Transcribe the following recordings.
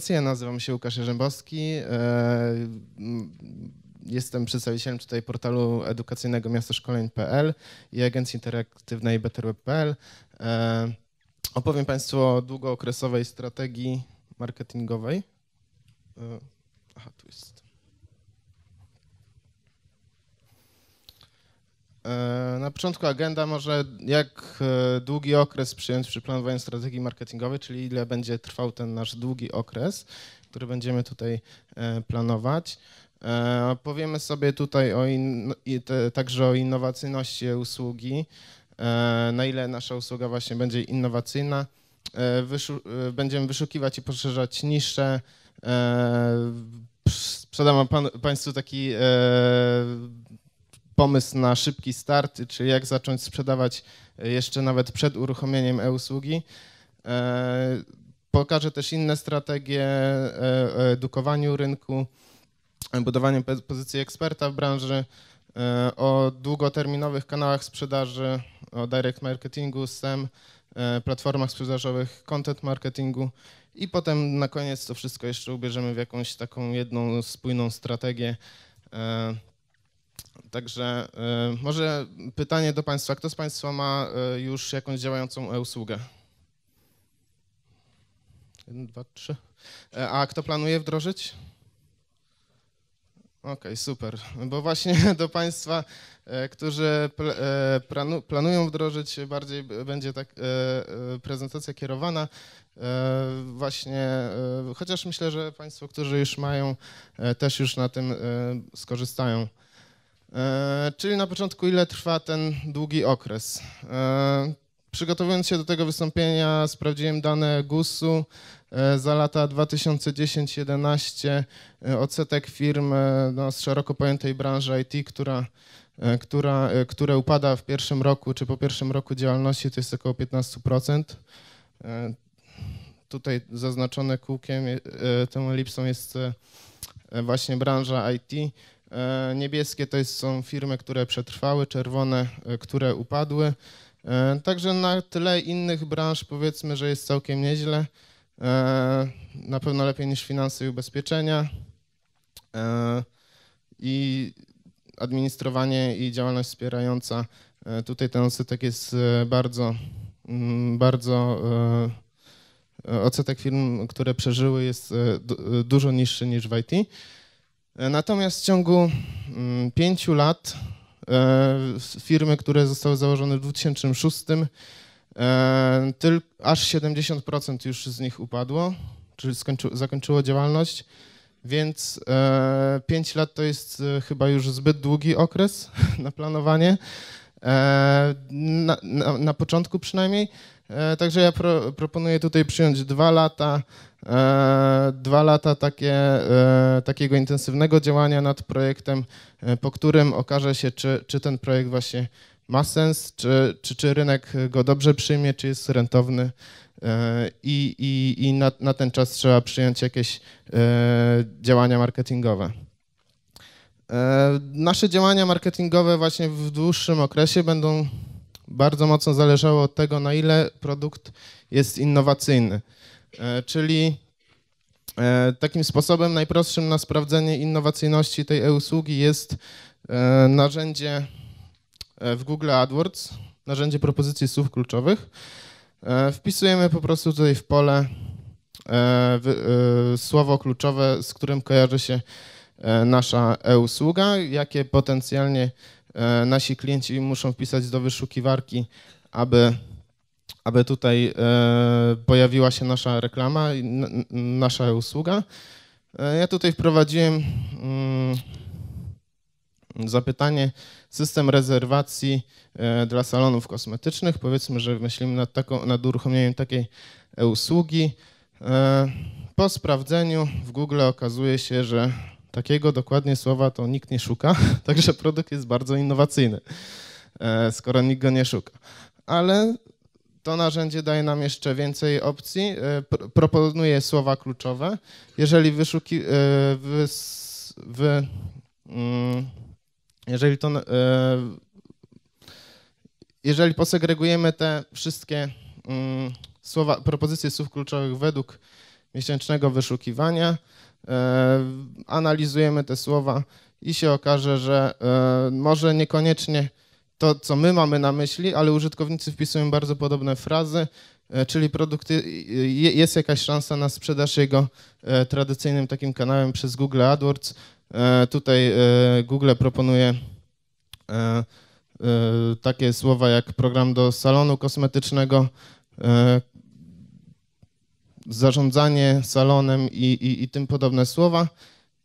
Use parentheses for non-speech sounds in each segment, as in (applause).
prezentację. Nazywam się Łukasz Jarzębowski. E, jestem przedstawicielem tutaj portalu edukacyjnego miastoszkoleń.pl i agencji interaktywnej betterweb.pl. E, opowiem Państwu o długookresowej strategii marketingowej. E, aha, tu jest. E, na początku agenda może jak e, długi okres przyjąć przy planowaniu strategii marketingowej, czyli ile będzie trwał ten nasz długi okres, który będziemy tutaj e, planować. Powiemy sobie tutaj o in, także o innowacyjności usługi, na ile nasza usługa właśnie będzie innowacyjna. Wyszu będziemy wyszukiwać i poszerzać nisze. Sprzedam Państwu taki pomysł na szybki start, czy jak zacząć sprzedawać e, jeszcze nawet przed uruchomieniem e-usługi. E, pokażę też inne strategie e, edukowaniu rynku, budowaniu pozycji eksperta w branży, o długoterminowych kanałach sprzedaży, o direct marketingu, SEM, platformach sprzedażowych, content marketingu i potem na koniec to wszystko jeszcze ubierzemy w jakąś taką jedną spójną strategię Także y, może pytanie do Państwa. Kto z Państwa ma y, już jakąś działającą e-usługę? Jeden, dwa, trzy. E, a kto planuje wdrożyć? Okej, okay, super. Bo właśnie (laughs) do Państwa, którzy planu, planują wdrożyć, bardziej będzie tak prezentacja kierowana. Właśnie, chociaż myślę, że Państwo, którzy już mają, też już na tym skorzystają. E, czyli na początku, ile trwa ten długi okres. E, przygotowując się do tego wystąpienia, sprawdziłem dane GUS-u e, za lata 2010-2011, e, odsetek firm no, z szeroko pojętej branży IT, która, która, które upada w pierwszym roku czy po pierwszym roku działalności, to jest około 15%. Tutaj zaznaczone kółkiem, tą elipsą jest właśnie branża IT. E, niebieskie to są firmy, które przetrwały, czerwone, e, które upadły. E, także na tyle innych branż powiedzmy, że jest całkiem nieźle. Na pewno lepiej niż finanse i ubezpieczenia. I administrowanie i działalność wspierająca. Tutaj ten odsetek jest bardzo, mm, bardzo odsetek firm, które przeżyły jest dużo niższy niż w IT. E, natomiast w ciągu mm, pięciu lat e, firmy, które zostały założone w 2006, e, tyl, aż 70% już z nich upadło, czyli skończy, zakończyło działalność, więc 5 lat to jest chyba już zbyt długi okres (laughs) na planowanie. E, na, na, na początku przynajmniej. E, także ja pro, proponuję tutaj przyjąć dwa lata, e, dwa lata takie, takiego intensywnego działania nad projektem, po którym okaże się, czy, czy ten projekt właśnie ma sens, czy, czy, czy rynek go dobrze przyjmie, czy jest rentowny. I, i, i na, na ten czas trzeba przyjąć jakieś działania marketingowe. E, nasze działania marketingowe właśnie w dłuższym okresie będą bardzo mocno zależało od tego, na ile produkt jest innowacyjny. E, czyli e, takim sposobem najprostszym na sprawdzenie innowacyjności tej e-usługi jest narzędzie w Google AdWords, narzędzie propozycji słów kluczowych. Wpisujemy po prostu tutaj w pole słowo kluczowe, z którym kojarzy się E, nasza e-usługa, jakie potencjalnie e, nasi klienci muszą wpisać do wyszukiwarki, aby, aby tutaj e, pojawiła się nasza reklama, nasza e-usługa. Ja tutaj wprowadziłem mm, zapytanie, system rezerwacji dla salonów kosmetycznych. Powiedzmy, że myślimy nad, taką, nad uruchomieniem takiej e usługi. Po sprawdzeniu w Google okazuje się, że takiego dokładnie słowa to nikt nie szuka, (laughs) także produkt jest bardzo innowacyjny, e, skoro nikt go nie szuka. Ale to narzędzie daje nam jeszcze więcej opcji, e, proponuje słowa kluczowe. Jeżeli wyszuki... Wy, e, wy, mm, jeżeli to... Jeżeli posegregujemy te wszystkie mm, słowa, propozycje słów kluczowych według miesięcznego wyszukiwania, E, analizujemy te słowa i się okaże, że e, może niekoniecznie to, co my mamy na myśli, ale użytkownicy wpisują bardzo podobne frazy, e, czyli produkty, jest jakaś szansa na sprzedaż jego tradycyjnym takim kanałem przez Google AdWords. Tutaj Google proponuje takie słowa jak program do salonu kosmetycznego, zarządzanie salonem i, i, i tym podobne słowa.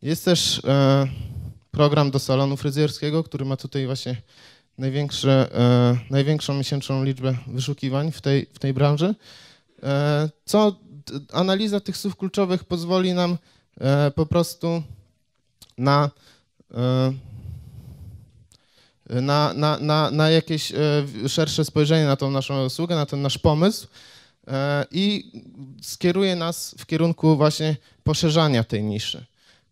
Jest też e, program do salonu fryzjerskiego, który ma tutaj właśnie e, największą miesięczną liczbę wyszukiwań w tej, w tej branży, e, co t, analiza tych słów kluczowych pozwoli nam e, po prostu na e, na, na, na, na jakieś e, szersze spojrzenie na tą naszą usługę, na ten nasz pomysł, E, i skieruje nas w kierunku właśnie poszerzania tej niszy.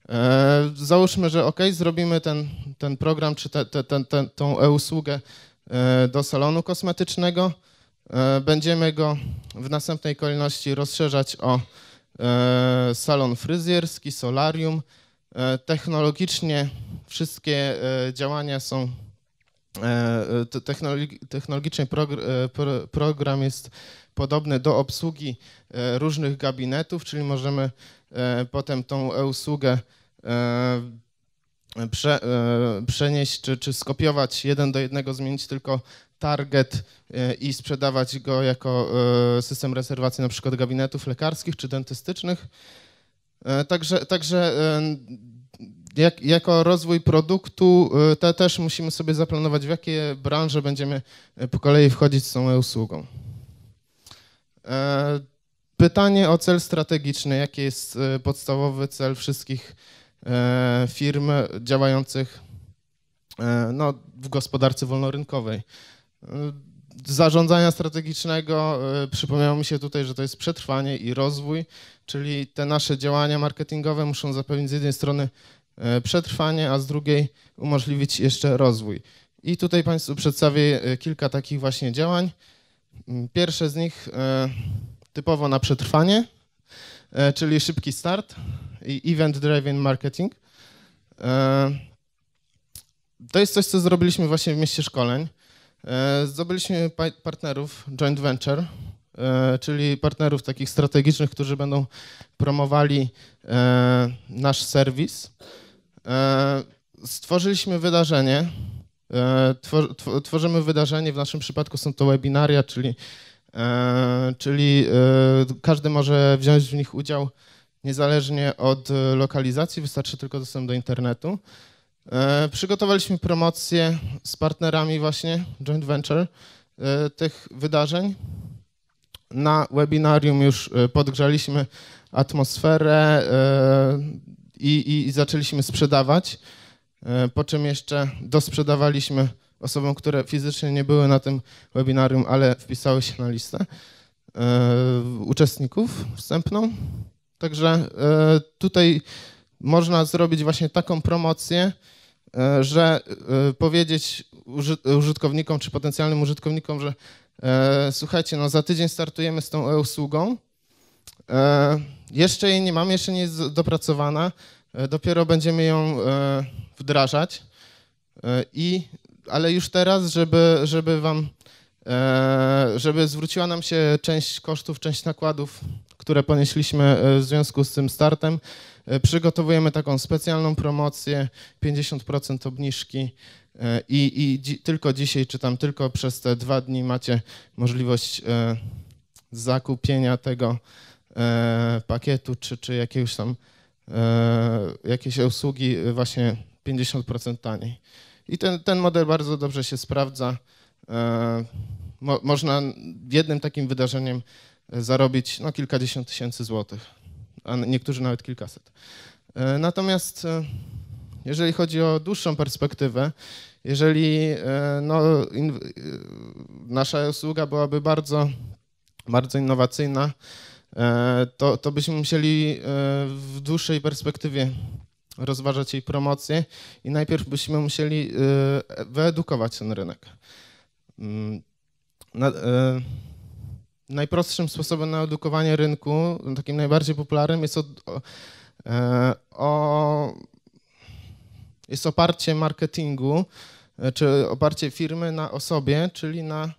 E, załóżmy, że OK, zrobimy ten, ten program czy te, te, te, te e-usługę e, do salonu kosmetycznego. Będziemy go w następnej kolejności rozszerzać o salon fryzjerski, solarium. Technologicznie wszystkie działania są E, e, technologiczny e, program jest podobny do obsługi różnych gabinetów, czyli możemy potem tą e usługę prze przenieść czy, czy skopiować jeden do jednego, zmienić tylko target i sprzedawać go jako system rezerwacji na przykład gabinetów lekarskich czy dentystycznych. Także, także jak, jako rozwój produktu y, te też musimy sobie zaplanować, w jakie branże będziemy y, po kolei wchodzić z tą usługą. E, pytanie o cel strategiczny. Jaki jest y, podstawowy cel wszystkich e, firm działających e, no, w gospodarce wolnorynkowej? Zarządzania strategicznego przypomniało mi się tutaj, że to jest przetrwanie i rozwój, czyli te nasze działania marketingowe muszą zapewnić z jednej strony E, przetrwanie, a z drugiej umożliwić jeszcze rozwój. I tutaj Państwu przedstawię e, kilka takich właśnie działań. Mm, pierwsze z nich e, typowo na przetrwanie, czyli szybki start i event-driven marketing. To jest coś, co zrobiliśmy właśnie w mieście szkoleń. Zdobyliśmy partnerów joint venture, czyli partnerów takich strategicznych, którzy będą promowali nasz serwis. E, stworzyliśmy wydarzenie. E, tworzymy wydarzenie, w naszym przypadku są to webinaria, czyli, e, czyli każdy może wziąć w nich udział niezależnie od lokalizacji, wystarczy tylko dostęp do internetu. Przygotowaliśmy promocję z partnerami właśnie Joint Venture tych wydarzeń. Na webinarium już podgrzaliśmy atmosferę, i, i zaczęliśmy sprzedawać. E, po czym jeszcze dosprzedawaliśmy osobom, które fizycznie nie były na tym webinarium, ale wpisały się na listę e, uczestników wstępną. Także e, tutaj można zrobić właśnie taką promocję, że powiedzieć użytkownikom czy potencjalnym użytkownikom, że słuchajcie, no za tydzień startujemy z tą e-usługą, E, jeszcze jej nie mam, jeszcze nie jest dopracowana. E, dopiero będziemy ją e, wdrażać. I, ale już teraz, żeby, żeby wam, żeby zwróciła nam się część kosztów, część nakładów, które ponieśliśmy w związku z tym startem, przygotowujemy taką specjalną promocję, 50% obniżki i, i dzi tylko dzisiaj, czy tam tylko przez te dwa dni macie możliwość zakupienia tego e, pakietu czy, czy jakiegoś tam, e, usługi e, właśnie 50% taniej. I ten, ten model bardzo dobrze się sprawdza. E, mo, można jednym takim wydarzeniem e, zarobić no, kilkadziesiąt tysięcy złotych, a niektórzy nawet kilkaset. E, natomiast jeżeli chodzi o dłuższą perspektywę, jeżeli no, in, nasza usługa byłaby bardzo, bardzo innowacyjna, E, to, to byśmy musieli e, w dłuższej perspektywie rozważać jej promocję i najpierw byśmy musieli e, wyedukować ten rynek. Mm, na, najprostszym sposobem na edukowanie rynku, takim najbardziej popularnym, jest, o, o, jest oparcie marketingu czy oparcie firmy na osobie, czyli na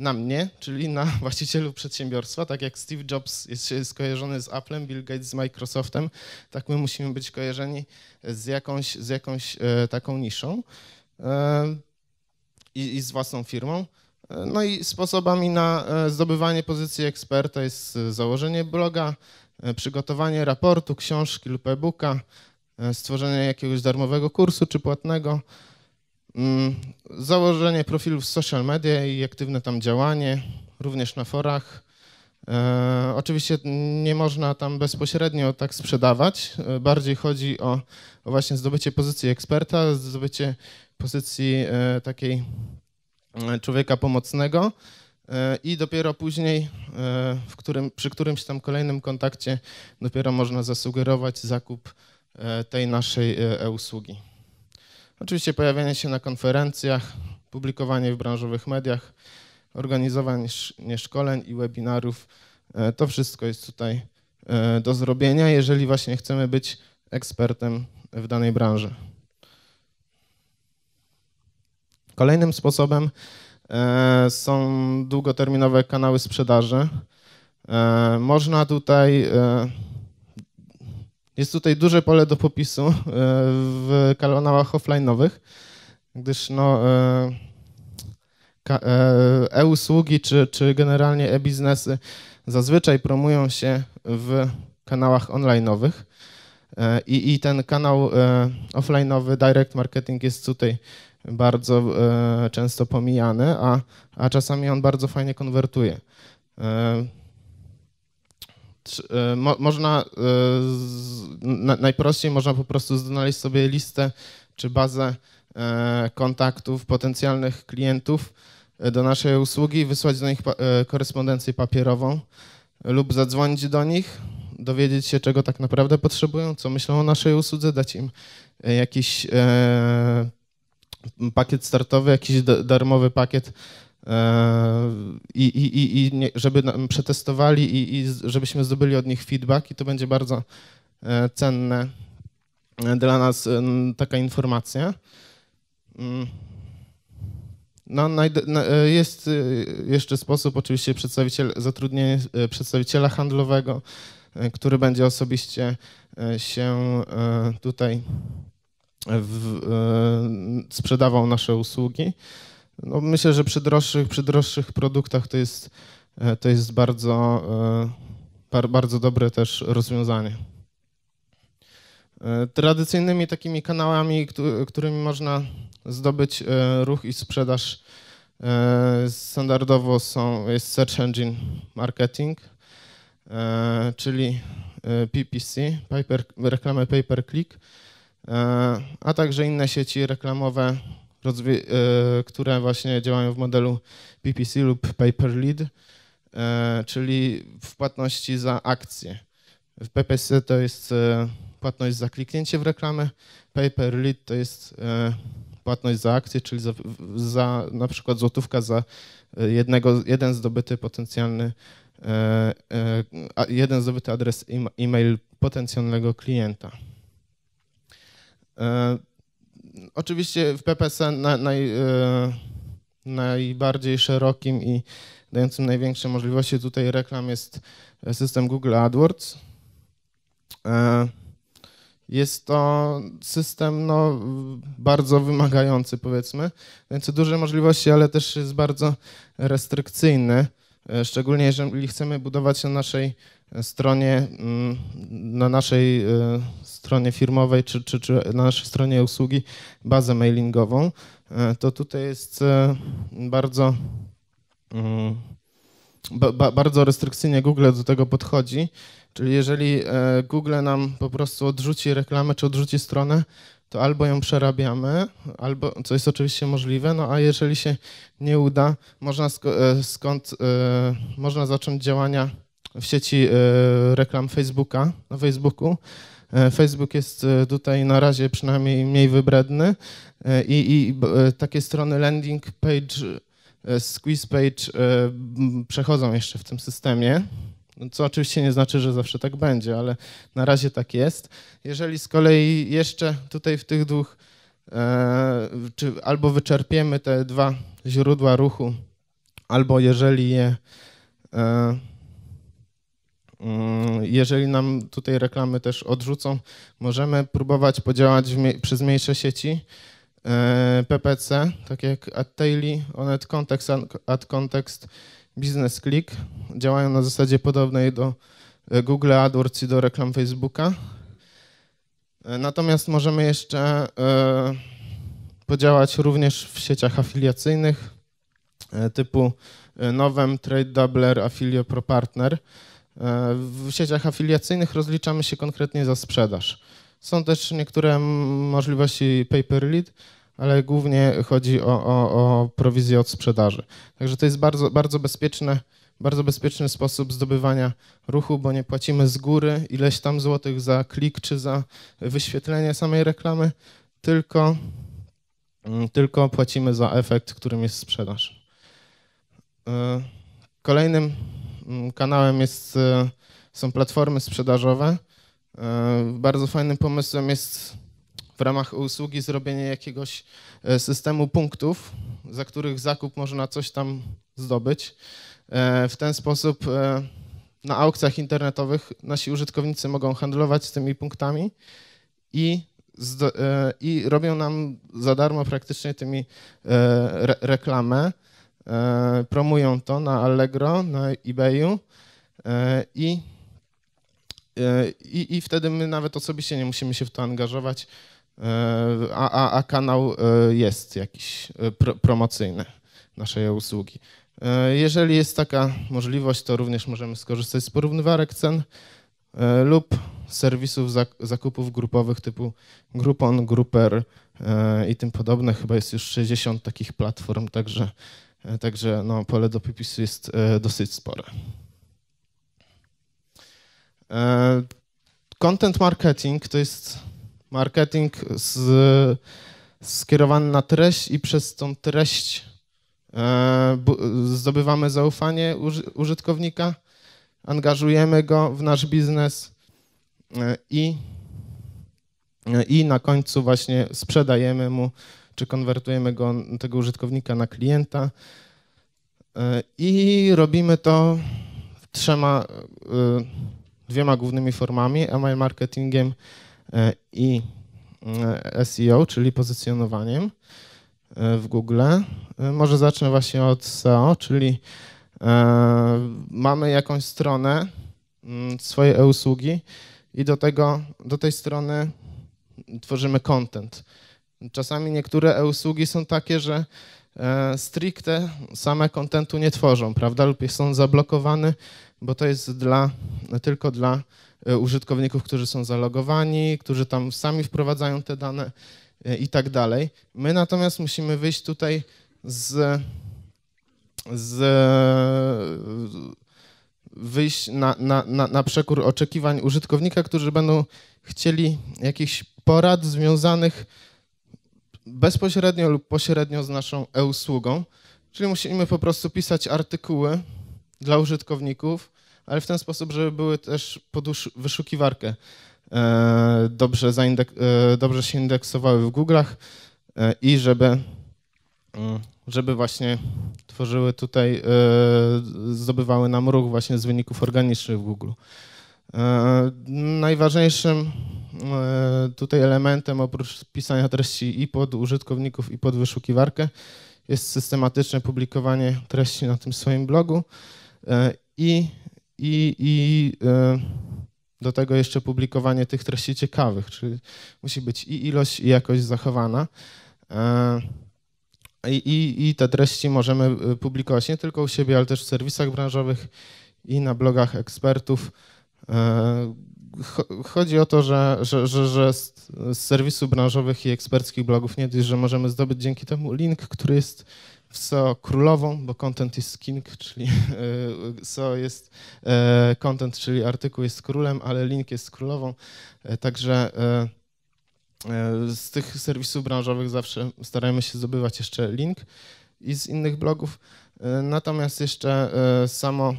na mnie, czyli na (laughs) właścicielu przedsiębiorstwa, tak jak Steve Jobs jest, skojarzony kojarzony z Applem, Bill Gates z Microsoftem, tak my musimy być kojarzeni z jakąś, z jakąś e, taką niszą e, i, i z własną firmą. E, no i sposobami na zdobywanie pozycji eksperta jest założenie bloga, przygotowanie raportu, książki lub e-booka, stworzenie jakiegoś darmowego kursu czy płatnego, Mm, założenie profilów w social media i aktywne tam działanie, również na forach. E, oczywiście nie można tam bezpośrednio tak sprzedawać. E, bardziej chodzi o, właśnie zdobycie pozycji eksperta, zdobycie pozycji e, takiej człowieka pomocnego i dopiero później, w którym, przy którymś tam kolejnym kontakcie, dopiero można zasugerować zakup tej naszej e-usługi. Oczywiście pojawienie się na konferencjach, publikowanie w branżowych mediach, organizowanie szkoleń i webinarów, e, to wszystko jest tutaj e, do zrobienia, jeżeli właśnie chcemy być ekspertem w danej branży. Kolejnym sposobem e, są długoterminowe kanały sprzedaży. Można tutaj jest tutaj duże pole do popisu e, w kanałach offline'owych, gdyż no, e, e, e-usługi czy, czy generalnie e-biznesy zazwyczaj promują się w kanałach online'owych i, i ten kanał offline'owy direct marketing jest tutaj bardzo często pomijany, a, a czasami on bardzo fajnie konwertuje. E, można e, najprościej można po prostu znaleźć sobie listę czy bazę e, kontaktów potencjalnych klientów do naszej usługi, wysłać do nich korespondencję papierową lub zadzwonić do nich, dowiedzieć się, czego tak naprawdę potrzebują, co myślą o naszej usłudze, dać im jakiś pakiet startowy, jakiś darmowy pakiet E, i, i, i nie, żeby nam przetestowali i, i żebyśmy zdobyli od nich feedback i to będzie bardzo e, cenne e, dla nas taka informacja. Mm. No, jest jeszcze sposób, oczywiście przedstawiciel, zatrudnienie przedstawiciela handlowego, który będzie osobiście się tutaj w, sprzedawał nasze usługi. No myślę, że przy droższych, przy droższych produktach to jest, e, to jest bardzo, e, bardzo dobre też rozwiązanie. E, tradycyjnymi takimi kanałami, którymi można zdobyć ruch i sprzedaż standardowo są, jest Search Engine Marketing, czyli PPC, (paper reklamę pay per click, a także inne sieci reklamowe E, które właśnie działają w modelu PPC lub Paper Lead, e, czyli w płatności za akcję. W PPC to jest e, płatność za kliknięcie w reklamę, Paper Lead to jest płatność za akcję, czyli za, za na przykład złotówka za jednego, jeden zdobyty potencjalny, jeden zdobyty adres e-mail potencjalnego klienta oczywiście w PPC na, naj, e, najbardziej szerokim i dającym największe możliwości tutaj reklam jest e, system Google AdWords. E, jest to system no, bardzo wymagający, powiedzmy, dający duże możliwości, ale też jest bardzo restrykcyjny, szczególnie jeżeli chcemy budować na naszej stronie, mm, na naszej e, stronie firmowej czy, czy, czy na naszej stronie usługi bazę mailingową, e, to tutaj jest e, bardzo mm, bardzo restrykcyjnie Google do tego podchodzi. Czyli jeżeli Google nam po prostu odrzuci reklamę czy odrzuci stronę, to albo ją przerabiamy, albo co jest oczywiście możliwe, no a jeżeli się nie uda, można skąd można zacząć działania w sieci e, reklam Facebooka, na Facebooku. E, Facebook jest e, tutaj na razie przynajmniej mniej wybredny i, i takie strony landing page, squeeze page przechodzą jeszcze w tym systemie. Co oczywiście nie znaczy, że zawsze tak będzie, ale na razie tak jest. Jeżeli z kolei jeszcze tutaj w tych dwóch, czy albo wyczerpiemy te dwa źródła ruchu, albo jeżeli je Mm, jeżeli nam tutaj reklamy też odrzucą, możemy próbować podziałać przez mniejsze sieci. E, PPC, tak jak AdTaily, Onet Context, AdContext, Business Click działają na zasadzie podobnej do e, Google AdWords i do reklam Facebooka. E, natomiast możemy jeszcze podziałać również w sieciach afiliacyjnych typu Nowem, Trade Doubler, Affilio Pro Partner. E, w sieciach afiliacyjnych rozliczamy się konkretnie za sprzedaż. Są też niektóre możliwości pay-per-lead, ale głównie chodzi o, o, o, prowizję od sprzedaży. Także to jest bardzo, bardzo, bezpieczne, bardzo bezpieczny sposób zdobywania ruchu, bo nie płacimy z góry ileś tam złotych za klik czy za wyświetlenie samej reklamy, tylko, mm, tylko płacimy za efekt, którym jest sprzedaż. E, kolejnym Mm, kanałem jest, e, są platformy sprzedażowe. E, bardzo fajnym pomysłem jest w ramach usługi zrobienie jakiegoś e, systemu punktów, za których zakup można coś tam zdobyć. W ten sposób na aukcjach internetowych nasi użytkownicy mogą handlować z tymi punktami i, i robią nam za darmo praktycznie tymi re reklamę. E, promują to na Allegro, na eBayu e, i, e, i, i wtedy my nawet osobiście nie musimy się w to angażować, a, a, a kanał jest jakiś pro, promocyjny naszej usługi. Jeżeli jest taka możliwość, to również możemy skorzystać z porównywarek cen lub serwisów zakupów grupowych typu Groupon, Grouper i tym podobne. Chyba jest już 60 takich platform, także E, także no, pole do popisu jest e, dosyć spore. E, content marketing to jest marketing z, skierowany na treść i przez tą treść zdobywamy zaufanie użytkownika, angażujemy go w nasz biznes i, i na końcu właśnie sprzedajemy mu czy konwertujemy go, tego użytkownika na klienta e, i robimy to trzema, e, dwiema głównymi formami, email marketingiem e, i SEO, czyli pozycjonowaniem w Google. Może zacznę właśnie od SEO, czyli mamy jakąś stronę mm, swoje e-usługi i do, tego, do tej strony tworzymy content. Czasami niektóre usługi są takie, że e, stricte same kontentu nie tworzą, prawda? Lub są zablokowane, bo to jest dla, tylko dla e, użytkowników, którzy są zalogowani, którzy tam sami wprowadzają te dane e, i tak dalej. My natomiast musimy wyjść tutaj z, z wyjść na, na, na, na przekór oczekiwań użytkownika, którzy będą chcieli jakichś porad związanych bezpośrednio lub pośrednio z naszą e-usługą, czyli musimy po prostu pisać artykuły dla użytkowników, ale w ten sposób, żeby były też pod wyszukiwarkę. E, dobrze, e, dobrze się indeksowały w Google'ach e, i żeby, mm, żeby właśnie tworzyły tutaj, zdobywały nam ruch właśnie z wyników organicznych w Googleu. E, najważniejszym e, tutaj elementem oprócz pisania treści i pod użytkowników i pod wyszukiwarkę jest systematyczne publikowanie treści na tym swoim blogu e, i, i, i do tego jeszcze publikowanie tych treści ciekawych, czyli musi być i ilość, i jakość zachowana. I, i, I, te treści możemy publikować nie tylko u siebie, ale też w serwisach branżowych i na blogach ekspertów. E, chodzi o to, że, że, że, że z serwisów branżowych i eksperckich blogów nie dość, że możemy zdobyć dzięki temu link, który jest w co e królową, bo content is king, czyli e, SEO jest content, czyli artykuł jest królem, ale link jest królową. Także z tych serwisów branżowych zawsze starajmy się zdobywać jeszcze link i z innych blogów. Natomiast jeszcze samo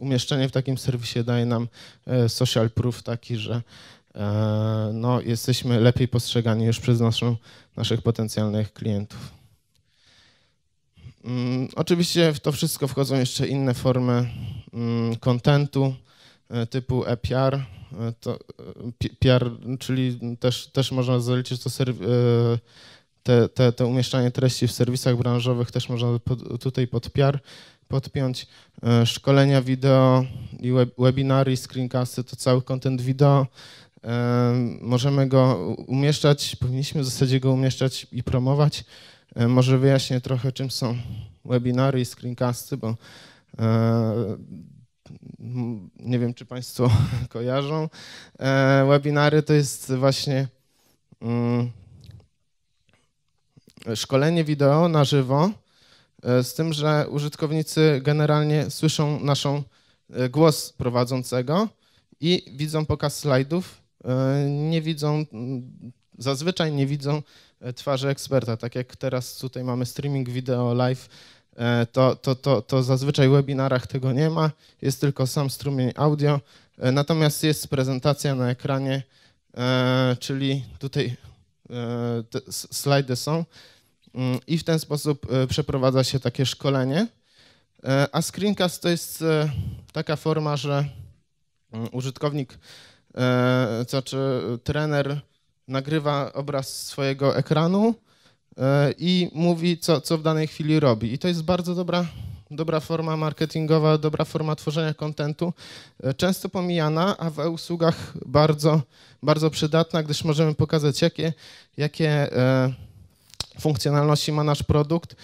umieszczenie w takim serwisie daje nam e, social proof taki, że e, no, jesteśmy lepiej postrzegani już przez naszą, naszych potencjalnych klientów. Mm, oczywiście w to wszystko wchodzą jeszcze inne formy mm, kontentu e, typu ePR. pr to, PR, czyli też, też można zaliczyć to te, te, te umieszczanie treści w serwisach branżowych, też można pod, tutaj pod PR podpiąć e, szkolenia wideo i web, webinary, screencasty, to cały kontent wideo. E, możemy go umieszczać, powinniśmy w zasadzie go umieszczać i promować. E, może wyjaśnię trochę, czym są webinary i screencasty, bo nie wiem, czy Państwo (laughs) kojarzą. Webinary to jest właśnie mm, szkolenie wideo na żywo E, z tym, że użytkownicy generalnie słyszą naszą e, głos prowadzącego i widzą pokaz slajdów, e, nie widzą, zazwyczaj nie widzą twarzy eksperta. Tak jak teraz tutaj mamy streaming wideo live, to, to, to, to zazwyczaj w webinarach tego nie ma, jest tylko sam strumień audio, natomiast jest prezentacja na ekranie, czyli tutaj slajdy są, Mm, I w ten sposób e, przeprowadza się takie szkolenie. E, a screencast to jest e, taka forma, że mm, użytkownik, to znaczy trener nagrywa obraz swojego ekranu i mówi, co, co w danej chwili robi. I to jest bardzo dobra, dobra forma marketingowa, dobra forma tworzenia kontentu, często pomijana, a w usługach bardzo, bardzo przydatna, gdyż możemy pokazać, jakie, jakie funkcjonalności ma nasz produkt,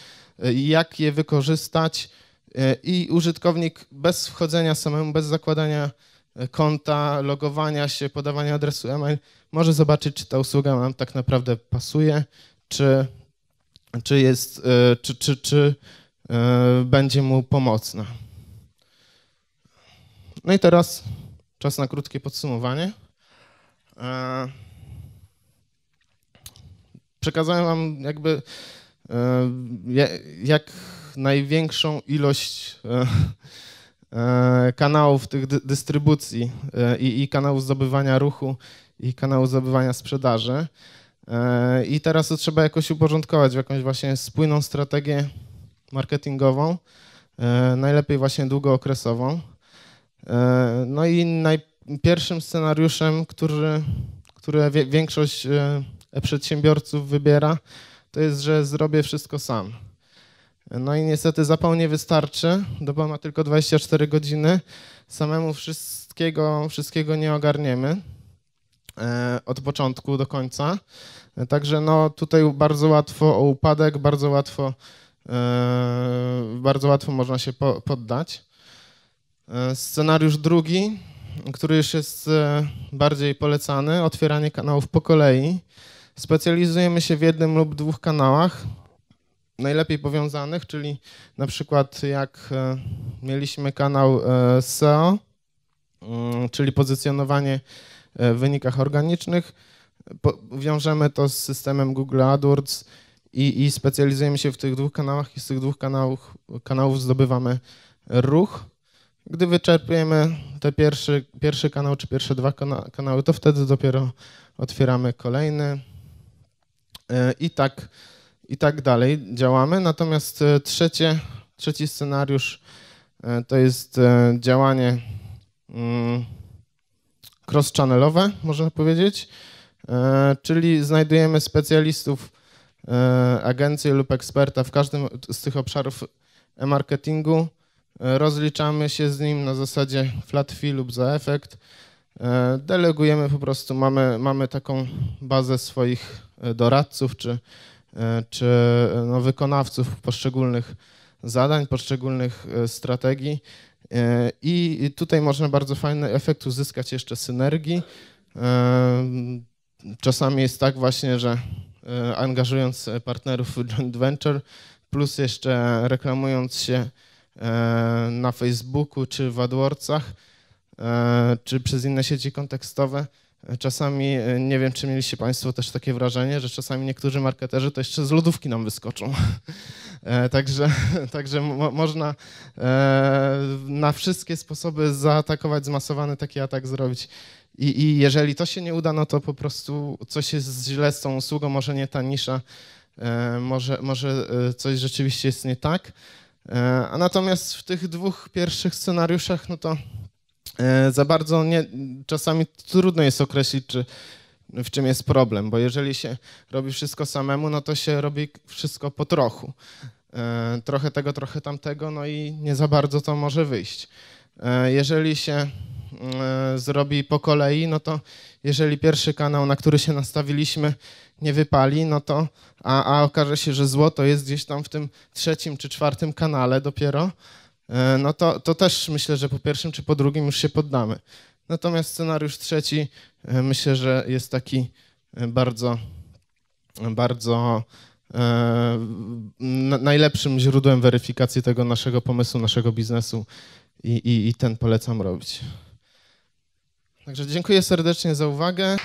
y, jak je wykorzystać y, i użytkownik bez wchodzenia samemu, bez zakładania y, konta, logowania się, podawania adresu e-mail, może zobaczyć, czy ta usługa nam tak naprawdę pasuje, czy, czy jest, czy, czy, czy będzie mu pomocna. No i teraz czas na krótkie podsumowanie. E, przekazałem wam jakby e, jak największą ilość e, e, kanałów tych dystrybucji i, kanałów zdobywania ruchu i kanału zdobywania sprzedaży. I teraz to trzeba jakoś uporządkować w jakąś właśnie spójną strategię marketingową, najlepiej właśnie długookresową. No i najpierwszym scenariuszem, który, który większość przedsiębiorców wybiera, to jest, że zrobię wszystko sam. No i niestety zapał nie wystarczy, doba ma tylko 24 godziny, samemu wszystkiego, wszystkiego nie ogarniemy e, od początku do końca. Także no, tutaj bardzo łatwo o upadek, bardzo łatwo, e, bardzo łatwo można się poddać. E, scenariusz drugi, który już jest bardziej polecany, otwieranie kanałów po kolei. Specjalizujemy się w jednym lub dwóch kanałach, najlepiej powiązanych, czyli na przykład jak e, mieliśmy kanał e, SEO, mm, czyli pozycjonowanie e, w wynikach organicznych, wiążemy to z systemem Google AdWords i, i specjalizujemy się w tych dwóch kanałach i z tych dwóch kanałów, kanałów zdobywamy ruch. Gdy wyczerpujemy te pierwszy, pierwszy kanał czy pierwsze dwa kana kanały, to wtedy dopiero otwieramy kolejny. E, i tak, i tak dalej działamy. Natomiast e, trzecie, trzeci scenariusz e, to jest działanie mm, cross-channelowe, można powiedzieć, czyli znajdujemy specjalistów, agencję lub eksperta w każdym z tych obszarów e-marketingu, rozliczamy się z nim na zasadzie flat fee lub za efekt, delegujemy po prostu, mamy, mamy taką bazę swoich doradców czy, e, czy e, no, wykonawców poszczególnych zadań, poszczególnych e, strategii. I tutaj można bardzo fajny efekt uzyskać jeszcze synergii. Czasami jest tak właśnie, że angażując partnerów w joint venture, plus jeszcze reklamując się na Facebooku czy w AdWordsach, czy przez inne sieci kontekstowe, Czasami, e, nie wiem, czy mieliście Państwo też takie wrażenie, że czasami niektórzy marketerzy to jeszcze z lodówki nam wyskoczą. (laughs) E, także (laughs) także mo można e, na wszystkie sposoby zaatakować, zmasowany taki atak zrobić. I, I, jeżeli to się nie uda, no to po prostu coś jest źle z tą usługą, może nie ta nisza, może, może coś rzeczywiście jest nie tak. A natomiast w tych dwóch pierwszych scenariuszach, no to E, za bardzo nie, czasami trudno jest określić, czy, w czym jest problem, bo jeżeli się robi wszystko samemu, no to się robi wszystko po trochu. E, trochę tego, trochę tamtego, no i nie za bardzo to może wyjść. E, jeżeli się zrobi po kolei, no to jeżeli pierwszy kanał, na który się nastawiliśmy, nie wypali, no to, a, a okaże się, że złoto jest gdzieś tam w tym trzecim czy czwartym kanale dopiero, E, no to, to też myślę, że po pierwszym czy po drugim już się poddamy. Natomiast scenariusz trzeci e, myślę, że jest taki e, bardzo, bardzo e, najlepszym źródłem weryfikacji tego naszego pomysłu, naszego biznesu i, i, i ten polecam robić. Także dziękuję serdecznie za uwagę.